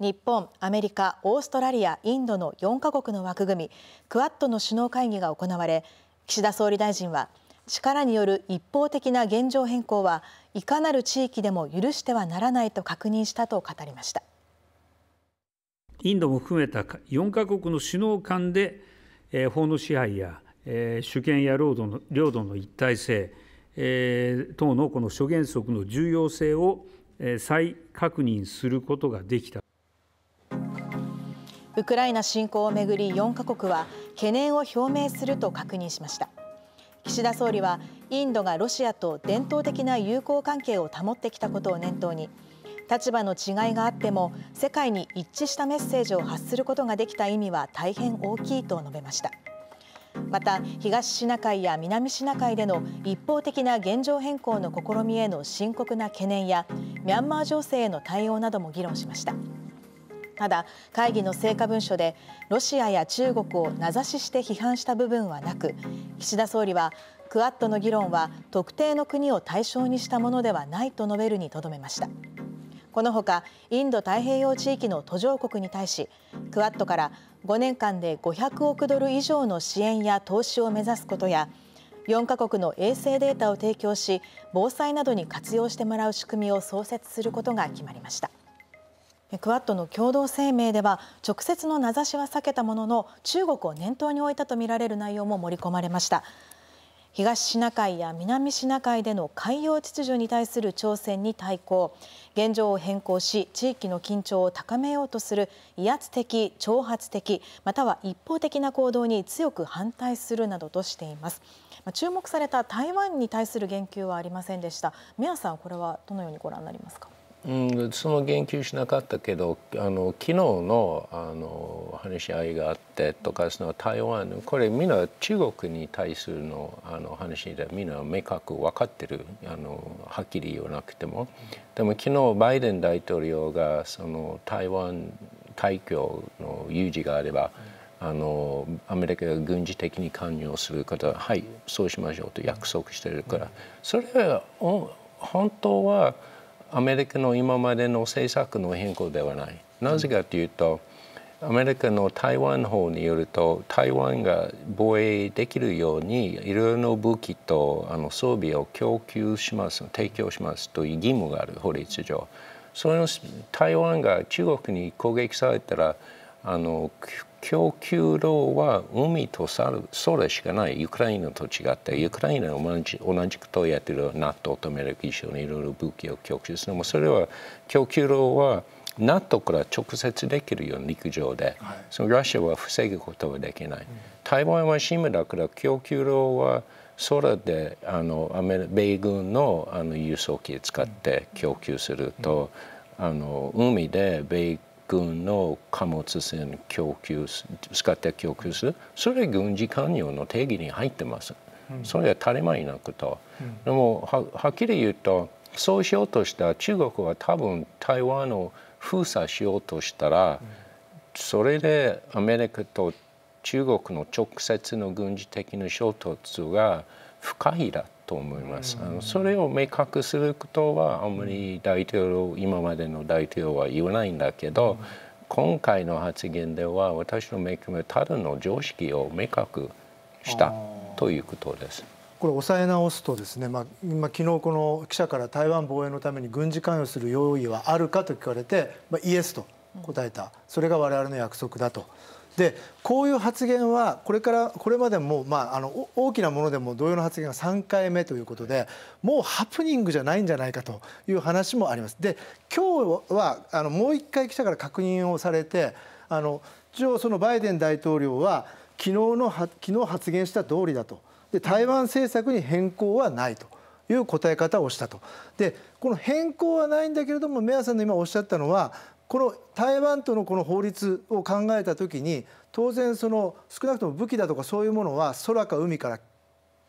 日本、アメリカ、オーストラリア、インドの4カ国の枠組みクアッドの首脳会議が行われ岸田総理大臣は力による一方的な現状変更はいかなる地域でも許してはならないと確認したと語りましたインドも含めた4カ国の首脳間で、えー、法の支配や、えー、主権や領土の領土の一体性、えー、等のこの諸原則の重要性を再確認することができたウクライナ侵攻をめぐり4カ国は懸念を表明すると確認しました岸田総理はインドがロシアと伝統的な友好関係を保ってきたことを念頭に立場の違いがあっても世界に一致したメッセージを発することができた意味は大変大きいと述べましたまた東シナ海や南シナ海での一方的な現状変更の試みへの深刻な懸念やミャンマー情勢への対応なども議論しました。ただ会議の成果文書でロシアや中国を名指しして批判した部分はなく岸田総理はクアッドの議論は特定の国を対象にしたものではないと述べるにとどめましたこのほかインド太平洋地域の途上国に対しクアッドから5年間で500億ドル以上の支援や投資を目指すことや4カ国の衛星データを提供し防災などに活用してもらう仕組みを創設することが決まりました。クアッドの共同声明では直接の名指しは避けたものの中国を念頭に置いたとみられる内容も盛り込まれました東シナ海や南シナ海での海洋秩序に対する挑戦に対抗現状を変更し地域の緊張を高めようとする威圧的挑発的または一方的な行動に強く反対するなどとしています注目された台湾に対する言及はありませんでした宮さんこれはどのようにご覧になりますかうん、言及しなかったけどあの昨日のあの話し合いがあってとかその台湾これみんな中国に対するのあの話でみんな明確分かってるあのはっきり言わなくてもでも昨日バイデン大統領がその台湾海峡の有事があれば、あのアメリカが軍事的に関与することははいそうしましょうと約束してるからそれは本当は。アメリカの今までの政策の変更ではない。なぜかというと、アメリカの台湾法によると台湾が防衛できるようにいろいろな武器とあの装備を供給します提供しますという義務がある法律上それの台湾が中国に攻撃されたらあの供給量は海と空しかないウクライナと違ってウクライナは同じ同じことをやってる NATO とメルク一緒にいろいろ武器を供給するもそれは供給量は NATO から直接できるように陸上で、はい、そのロシアは防ぐことはできない、うん、台湾は島だから供給量は空であのアメ米軍のあの輸送機を使って供給すると、うん、あの海で米軍軍の貨物船供給使って供給するそれ軍事関与の定義に入ってます。それは当たり前なくと。でもはっきり言うとそうしようとしたら中国は多分台湾を封鎖しようとしたら、それでアメリカと中国の直接の軍事的な衝突が不可避だっと思います。あのそれを明確することはあんまり大統領今までの大統領は言わないんだけど、今回の発言では私の目めただの常識を明確したということです。これ抑え直すとですね、まあ、昨日この記者から台湾防衛のために軍事関与する用意はあるかと聞かれて、まあ、イエスと答えたそれが我々の約束だとでこういう発言はこれからこれまでも、まあ、あの大きなものでも同様の発言が3回目ということでもうハプニングじゃないんじゃないかという話もあります。で今日はあのもう1回記者から確認をされてあの一応そのバイデン大統領は昨日の昨日発言した通りだとで台湾政策に変更はないと。いう答え方をしたとでこの変更はないんだけれどもメアさんの今おっしゃったのはこの台湾とのこの法律を考えた時に当然その少なくとも武器だとかそういうものは空か海から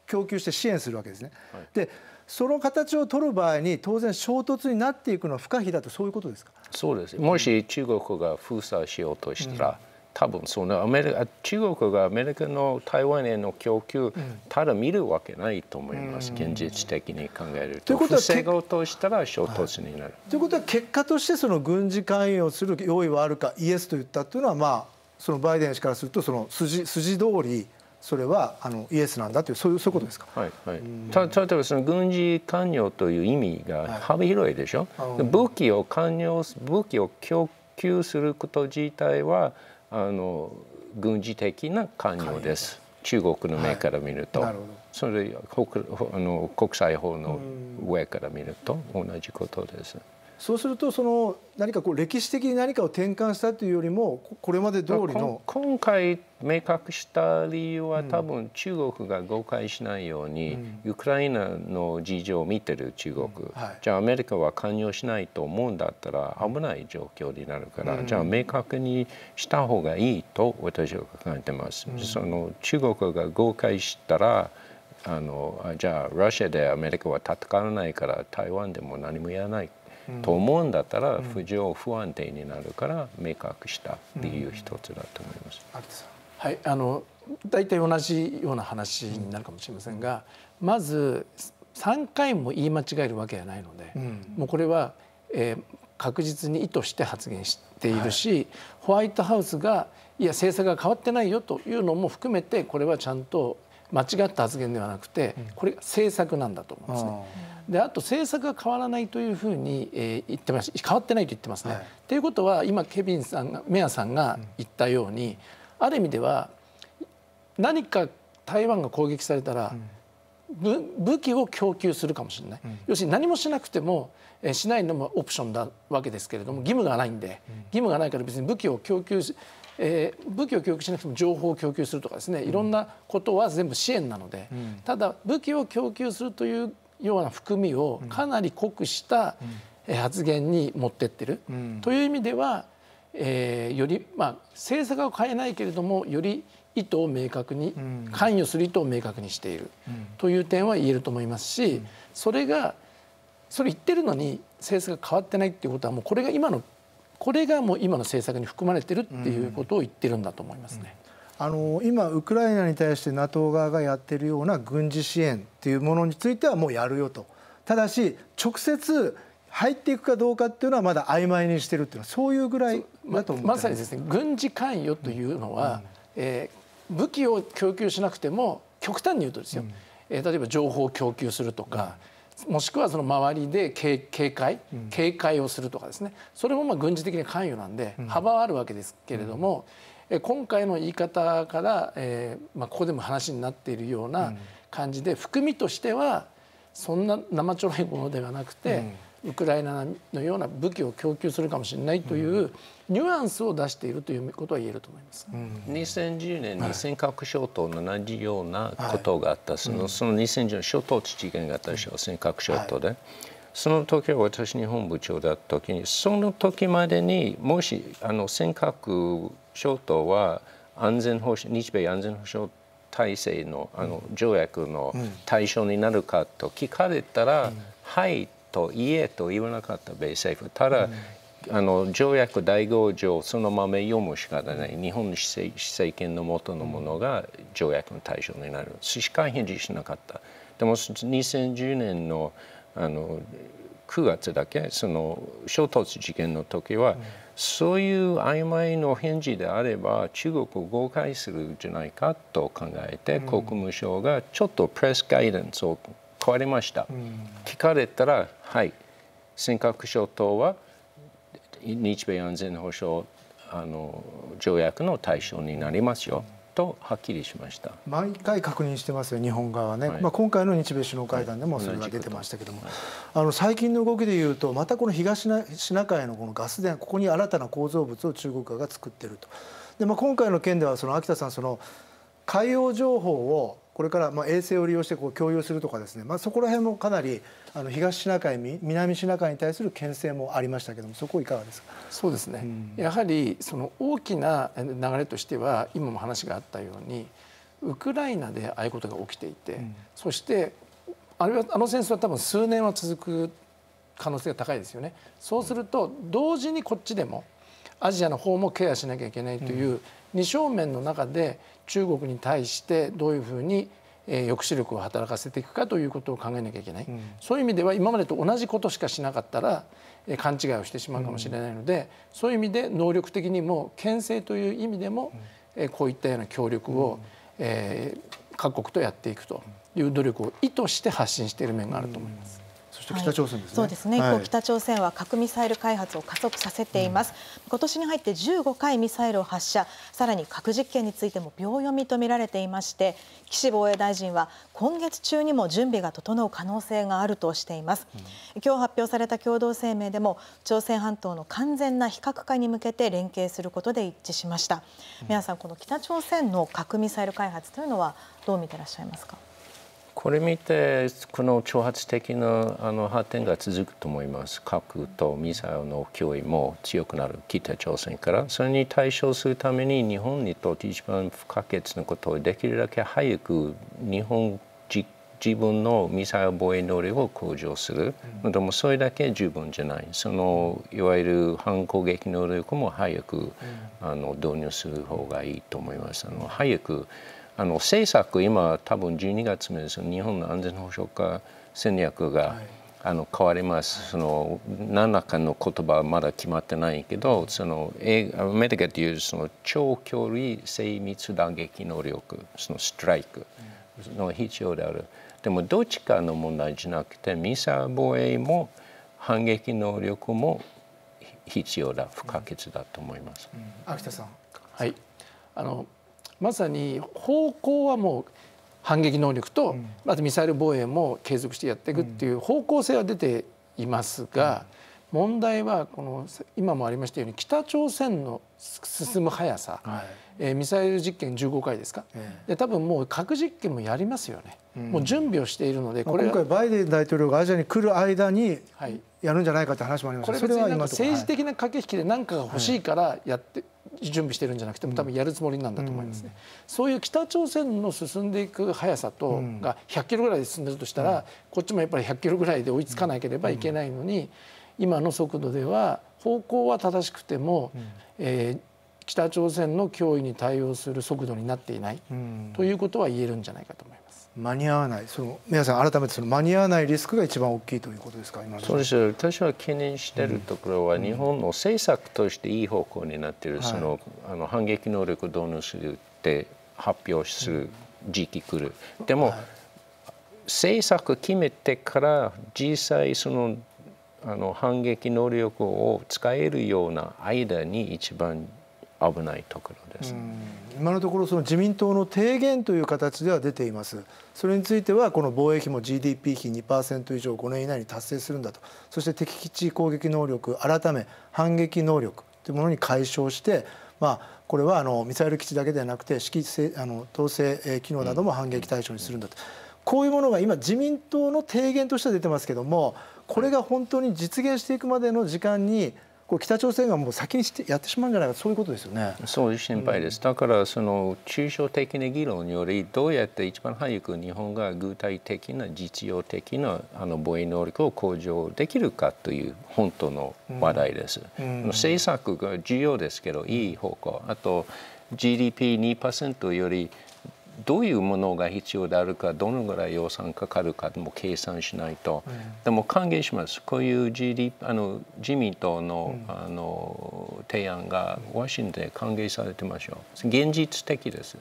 供給して支援するわけですね。はい、でその形を取る場合に当然衝突になっていくのは不可避だとそういうことですかそうですもし中国が封鎖しようとしたら、うん多分そのアメリカ中国がアメリカの台湾への供給、ただ見るわけないと思います、現実的に考えると。ということはとしたら衝突になる。ということは結果としてその軍事関与する用意はあるかイエスと言ったというのは、まあ、そのバイデン氏からするとその筋筋通りそれはあのイエスなんだというそういうそういうことですか。はいはい。た例えばその軍事関与という意味が幅広いでしょ。はい、武器を関与武器を供給すること自体はあの軍事的な関与です。中国の目から見ると、はい、るそれあの国際法の上から見ると同じことです。そうするとその何かこう歴史的に何かを転換したというよりもこれまで通りの今回明確した理由は多分中国が誤解しないように、ウクライナの事情を見てる中国、じゃあアメリカは関与しないと思うんだったら危ない状況になるから、じゃあ明確にした方がいいと私は考えてます。その中国が誤解したらあのじゃあロシアでアメリカは戦わないから台湾でも何もやらないと思うんだったら浮上不安定になるから明確したっ理由一つだと思います。はいあの大体同じような話になるかもしれませんが、まず三回も言い間違えるわけじゃないので、もうこれは、えー、確実に意図して発言しているし、はい、ホワイトハウスがいや政策が変わってないよというのも含めてこれはちゃんと間違った発言ではなくてこれが政策なんだと思うんですね。であと政策が変わらないというふうに、えー、言ってます変わってないと言ってますね。と、はい、いうことは今ケビンさんがメアさんが言ったように、うん、ある意味では何か台湾が攻撃されたら、うん、武器を供給するかもしれない、うん、要するに何もしなくても、えー、しないのもオプションなわけですけれども義務がないんで、義務がないから別に武器を供給えー、武器を供給しなくても情報を供給するとかですねいろんなことは全部支援なので、うん、ただ武器を供給するというような含みをかなり濃くした発言に持ってってる、うん、という意味では、えー、より、まあ、政策は変えないけれどもより意図を明確に、関与する意図を明確にしているという点は言えると思いますし、それがそれ言ってるのに政策が変わってないっていうことはもうこれが今のこれがもう今の政策に含まれてるっていうことを言ってるんだと思いますね。あの今ウクライナに対して NATO 側がやってるような軍事支援っていうものについてはもうやるよとただし直接入っていくかどうかっていうのはまだ曖昧にしてるっていうのはそういうぐらいだと思ままさにですね軍事関与というのは、うん、えー、武器を供給しなくても極端に言うとですよ、うん、えー、例えば情報を供給するとか、うんもしくはその周りで警戒警戒をするとかですねそれもま軍事的な関与なんで幅はあるわけですけれども、うん、今回の言い方から、えー、まあ、ここでも話になっているような感じで、含みとしてはそんな生ちょろいものではなくて。うんウクライナのような武器を供給するかもしれないというニュアンスを出しているということは言えると思います、うん、2010年に尖閣諸島と同じようなことがあった、はい、そのその2010年諸島地事件があったでしょ、う尖閣諸島で。はいその時は私日本部長だった時にその時までにもしあの尖閣諸島は安全保障日米安全保障体制のあの条約の対象になるかと聞かれたら、うん、はいと言えと言わなかった米政府ただ、あの条約第5条そのまま読むしかない日本政政権の元のものが条約の対象になるしか返事しなかったでも2010年のあの9月だけその衝突事件の時は、うん、そういう曖昧の返事であれば中国を誤解するんじゃないかと考えて、国務省がちょっとプレスガイダンスを変わりました、うん、聞かれたらはい尖閣諸島は日米安全保障あの条約の対象になりますよ、うんとはっきりしました毎回確認してますよ、日本側はね、はい、まあ、今回の日米首脳会談でもそれが出てましたけども、はい、あの最近の動きでいうと、またこの東シナ海のこのガス田、ここに新たな構造物を中国側が作ってると、でまあ、今回の件では、その秋田さん、その海洋情報をこれからまあ衛星を利用してこう共有するとかですね、まあ、そこら辺もかなりあの東シナ海南シナ海に対する牽制もありましたけどもそこいかがですかそうですね、うん、やはりその大きな流れとしては今も話があったようにウクライナでああいうことが起きていて、うん、そしてあれはあの戦争は多分数年は続く可能性が高いですよね。そうすると同時にこっちでもアジアの方もケアしなきゃいけないという二正面の中で中国に対してどういうふうに抑止力を働かせていくかということを考えなきゃいけない、うん、そういう意味では今までと同じことしかしなかったら勘違いをしてしまうかもしれないので、うん、そういう意味で能力的にも牽制という意味でも、こういったような協力を、え各国とやっていくという努力を意図して発信している面があると思います。そして北朝鮮ですね。そうですね。以降、北朝鮮は核ミサイル開発を加速させています。うん、今年に入って15回ミサイルを発射、さらに核実験についても秒読みと見られていまして、岸防衛大臣は今月中にも準備が整う可能性があるとしています。うん、今日発表された共同声明でも朝鮮半島の完全な非核化に向けて連携することで一致しました。皆、うん、さん、この北朝鮮の核ミサイル開発というのはどう見てらっしゃいますか。これ見てこの挑発的なあの発展が続くと思います核とミサイルの脅威も強くなる北朝鮮からそれに対処するために日本にとって一番不可欠なことをできるだけ早く日本自分のミサイル防衛能力を向上する、うん、でもそれだけ十分じゃないそのいわゆる反攻撃能力も早く、うん、あの導入する方がいいと思います。あの早くあの政策今多分12月目ですよ日本の安全保障化戦略が、はい、あの変わります、その何らかの言葉はまだ決まってないけどそのアメリカというその長距離精密打撃能力そのストライクの必要である、でもどっちかの問題じゃなくてミサ防衛も反撃能力も必要だ不可欠だと思います、秋田さんはいあのまさに方向はもう反撃能力と、あとミサイル防衛も継続してやっていくっていう方向性は出ていますが、問題はこの今もありましたように北朝鮮の進む速さ、はい、えー、ミサイル実験15回ですか、えで多分もう核実験もやりますよね、うん、もう準備をしているのでこれ、今回バイデン大統領がアジアに来る間にやるんじゃないかって話もあります、これ別に政治的な駆け引きで何かが欲しいからやって、はい準備してるんじゃなくても多分やるつもりなんだと思いますね、そういう北朝鮮の進んでいく速さとが100キロぐらいで進んでるとしたら、こっちもやっぱり100キロぐらいで追いつかなければいけないのに、今の速度では方向は正しくても、えー北朝鮮の脅威に対応する速度になっていない、ということは言えるんじゃないかと思います。間に合わないその皆さん改めてその間に合わないリスクが一番大きいということですか今そうです私は懸念しているところは、うん、日本の政策としていい方向になっている、うん、そのあの反撃能力を導入するって発表する時期来る、うん、でも、はい、政策決めてから実際そのあの反撃能力を使えるような間に一番危ないところです。今のところその自民党の提言という形では出ていますそれについてはこの防衛費も GDP 比2%以上5年以内に達成するんだとそして敵基地攻撃能力改め反撃能力というものに解消してまあこれはあのミサイル基地だけではなくて指揮あの統制機能なども反撃対象にするんだと、こういうものが今自民党の提言としては出てますけどもこれが本当に実現していくまでの時間にこれ北朝鮮がもう先にしてやってしまうんじゃないかそういうことですよね。そういう心配です。だからその抽象的な議論によりどうやって一番早く日本が具体的な実用的なあの防衛能力を向上できるかという本当の話題です。うん、政策が重要ですけどいい方向あと GDP2% よりどういうものが必要であるかどのぐらい予算かかるかも計算しないと、うん、でも歓迎しますこういう、GD、あの自民党の,、あの提案がワシントンで歓迎されてましょう現実的です。